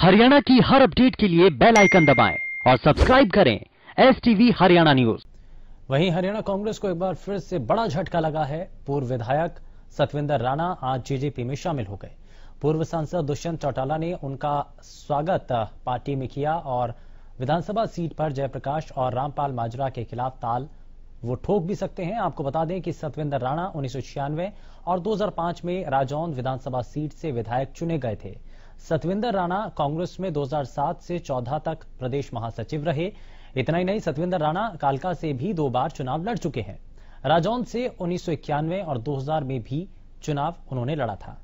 हरियाणा की हर अपडेट के लिए बेल आइकन दबाएं और सब्सक्राइब करें एस टीवी हरियाणा न्यूज वहीं हरियाणा कांग्रेस को एक बार फिर से बड़ा झटका लगा है पूर्व विधायक सतविंदर राणा आज जेजेपी में शामिल हो गए पूर्व सांसद दुष्यंत चौटाला ने उनका स्वागत पार्टी में किया और विधानसभा सीट पर जयप्रकाश और रामपाल माजरा के खिलाफ ताल वो ठोक भी सकते हैं आपको बता दें कि सतविंदर राणा उन्नीस और 2005 में राजौंद विधानसभा सीट से विधायक चुने गए थे सतविंदर राणा कांग्रेस में 2007 से 14 तक प्रदेश महासचिव रहे इतना ही नहीं सतविंदर राणा कालका से भी दो बार चुनाव लड़ चुके हैं राजौन से उन्नीस और 2000 में भी चुनाव उन्होंने लड़ा था